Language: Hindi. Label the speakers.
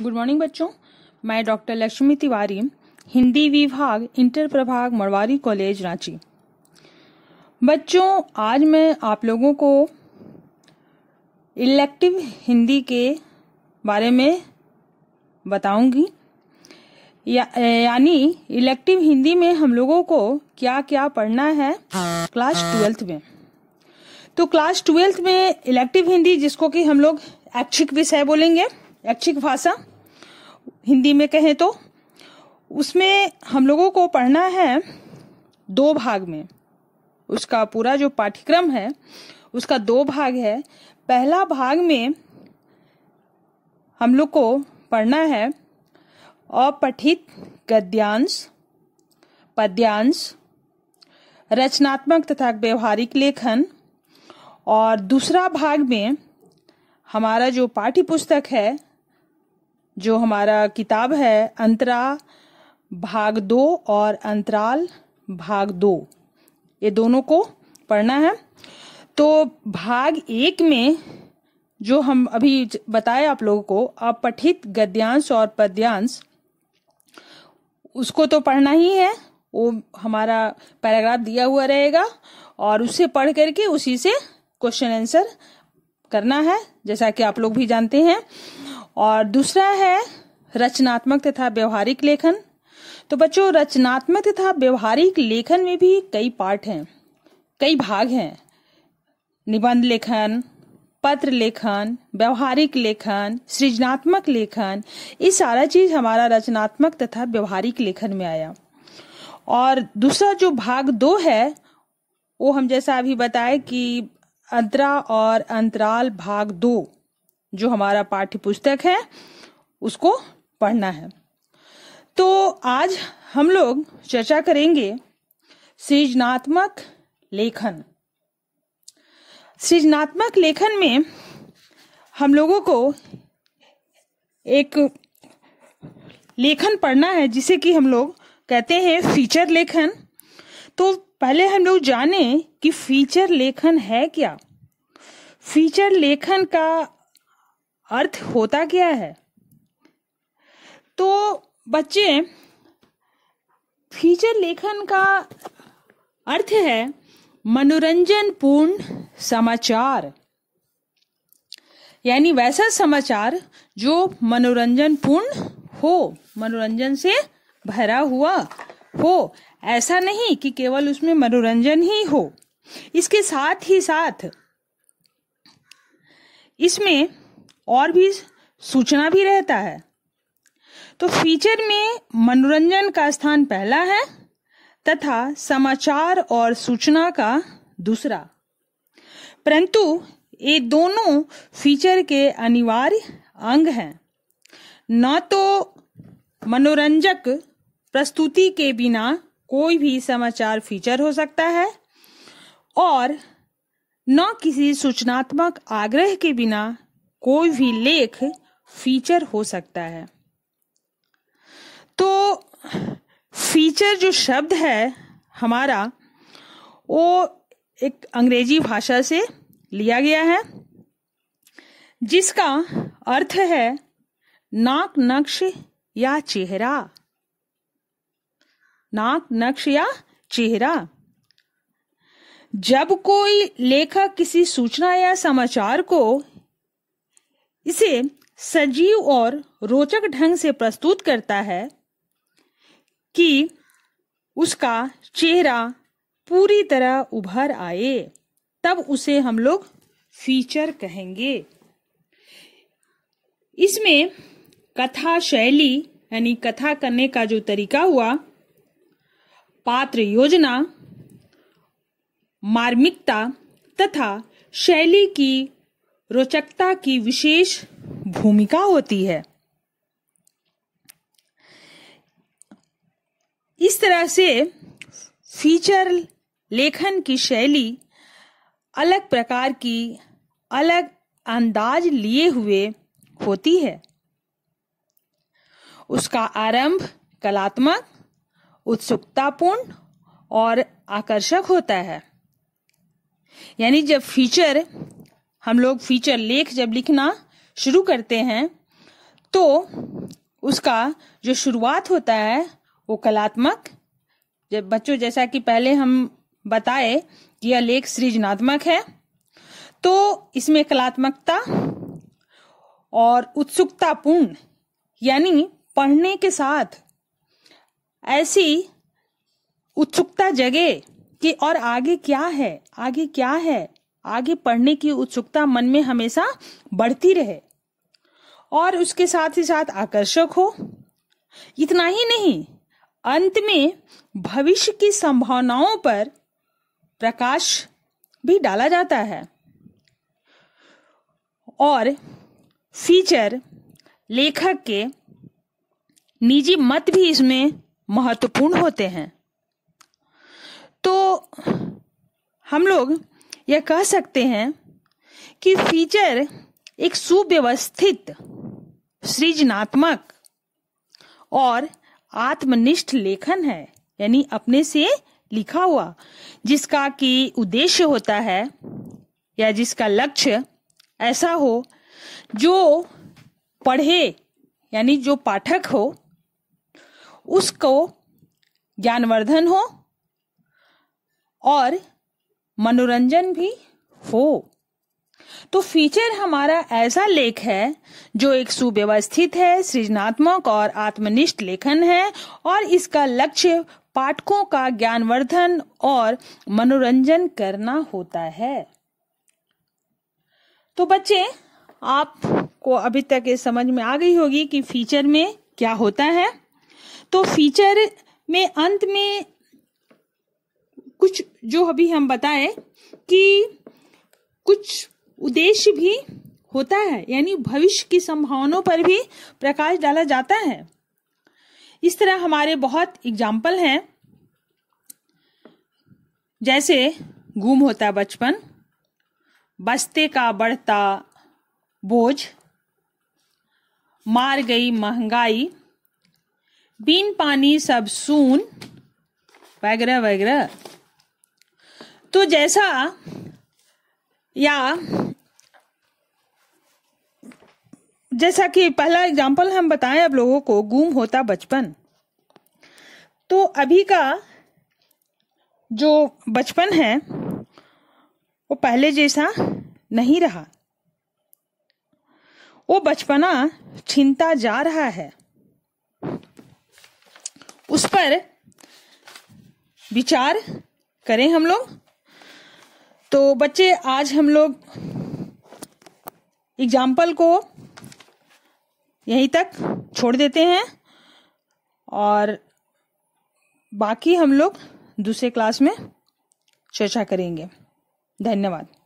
Speaker 1: गुड मॉर्निंग बच्चों मैं डॉक्टर लक्ष्मी तिवारी हिंदी विभाग इंटर प्रभाग मरवाड़ी कॉलेज रांची बच्चों आज मैं आप लोगों को इलेक्टिव हिंदी के बारे में बताऊंगी या, यानी इलेक्टिव हिंदी में हम लोगों को क्या क्या पढ़ना है क्लास ट्वेल्थ में तो क्लास ट्वेल्थ में इलेक्टिव हिंदी जिसको कि हम लोग ऐच्छिक विषय बोलेंगे ऐच्छिक भाषा हिंदी में कहें तो उसमें हम लोगों को पढ़ना है दो भाग में उसका पूरा जो पाठ्यक्रम है उसका दो भाग है पहला भाग में हम लोग को पढ़ना है अपठित गद्यांश पद्यांश रचनात्मक तथा व्यवहारिक लेखन और दूसरा भाग में हमारा जो पाठ्य पुस्तक है जो हमारा किताब है अंतरा भाग दो और अंतराल भाग दो ये दोनों को पढ़ना है तो भाग एक में जो हम अभी बताए आप लोगों को अपठित गद्यांश और पद्यांश उसको तो पढ़ना ही है वो हमारा पैराग्राफ दिया हुआ रहेगा और उसे पढ़ करके उसी से क्वेश्चन आंसर करना है जैसा कि आप लोग भी जानते हैं और दूसरा है रचनात्मक तथा व्यवहारिक लेखन तो बच्चों रचनात्मक तथा व्यवहारिक लेखन में भी कई पार्ट हैं कई भाग हैं निबंध लेखन पत्र लेखन व्यवहारिक लेखन सृजनात्मक लेखन ये सारा चीज हमारा रचनात्मक तथा व्यवहारिक लेखन में आया और दूसरा जो भाग दो है वो हम जैसा अभी बताए कि अंतरा और अंतराल भाग दो जो हमारा पाठ्य पुस्तक है उसको पढ़ना है तो आज हम लोग चर्चा करेंगे सृजनात्मक लेखन सृजनात्मक लेखन में हम लोगों को एक लेखन पढ़ना है जिसे कि हम लोग कहते हैं फीचर लेखन तो पहले हम लोग जाने कि फीचर लेखन है क्या फीचर लेखन का अर्थ होता क्या है तो बच्चे फीचर लेखन का अर्थ है मनोरंजन पूर्ण समाचार यानी वैसा समाचार जो मनोरंजन पूर्ण हो मनोरंजन से भरा हुआ हो ऐसा नहीं कि केवल उसमें मनोरंजन ही हो इसके साथ ही साथ इसमें और भी सूचना भी रहता है तो फीचर में मनोरंजन का स्थान पहला है तथा समाचार और सूचना का दूसरा परंतु ये दोनों फीचर के अनिवार्य अंग हैं न तो मनोरंजक प्रस्तुति के बिना कोई भी समाचार फीचर हो सकता है और न किसी सूचनात्मक आग्रह के बिना कोई भी लेख फीचर हो सकता है तो फीचर जो शब्द है हमारा वो एक अंग्रेजी भाषा से लिया गया है जिसका अर्थ है नाक नक्श या चेहरा नाक नक्श या चेहरा जब कोई लेखक किसी सूचना या समाचार को इसे सजीव और रोचक ढंग से प्रस्तुत करता है कि उसका चेहरा पूरी तरह उभर आए तब उसे हम लोग फीचर कहेंगे इसमें कथा शैली यानी कथा करने का जो तरीका हुआ पात्र योजना मार्मिकता तथा शैली की रोचकता की विशेष भूमिका होती है इस तरह से फीचर लेखन की शैली अलग प्रकार की अलग अंदाज लिए हुए होती है उसका आरंभ कलात्मक उत्सुकतापूर्ण और आकर्षक होता है यानी जब फीचर हम लोग फीचर लेख जब लिखना शुरू करते हैं तो उसका जो शुरुआत होता है वो कलात्मक जब बच्चों जैसा कि पहले हम बताए कि यह लेख सृजनात्मक है तो इसमें कलात्मकता और उत्सुकतापूर्ण यानी पढ़ने के साथ ऐसी उत्सुकता जगे कि और आगे क्या है आगे क्या है आगे पढ़ने की उत्सुकता मन में हमेशा बढ़ती रहे और उसके साथ ही साथ आकर्षक हो इतना ही नहीं अंत में भविष्य की संभावनाओं पर प्रकाश भी डाला जाता है और फीचर लेखक के निजी मत भी इसमें महत्वपूर्ण होते हैं तो हम लोग यह कह सकते हैं कि फीचर एक सुव्यवस्थित सृजनात्मक और आत्मनिष्ठ लेखन है यानी अपने से लिखा हुआ जिसका कि उद्देश्य होता है या जिसका लक्ष्य ऐसा हो जो पढ़े यानी जो पाठक हो उसको ज्ञानवर्धन हो और मनोरंजन भी हो तो फीचर हमारा ऐसा लेख है जो एक सुव्यवस्थित है सृजनात्मक और आत्मनिष्ठ लेखन है और इसका लक्ष्य पाठकों का ज्ञानवर्धन और मनोरंजन करना होता है तो बच्चे आपको अभी तक ये समझ में आ गई होगी कि फीचर में क्या होता है तो फीचर में अंत में कुछ जो अभी हम बताए कि कुछ उद्देश्य भी होता है यानी भविष्य की संभावनाओं पर भी प्रकाश डाला जाता है इस तरह हमारे बहुत एग्जाम्पल हैं जैसे गुम होता बचपन बस्ते का बढ़ता बोझ मार गई महंगाई बिन पानी सब सून वगैरह वगैरह तो जैसा या जैसा कि पहला एग्जाम्पल हम बताएं अब लोगों को गुम होता बचपन तो अभी का जो बचपन है वो पहले जैसा नहीं रहा वो बचपना छिनता जा रहा है उस पर विचार करें हम लोग तो बच्चे आज हम लोग एग्जाम्पल को यहीं तक छोड़ देते हैं और बाकी हम लोग दूसरे क्लास में चर्चा करेंगे धन्यवाद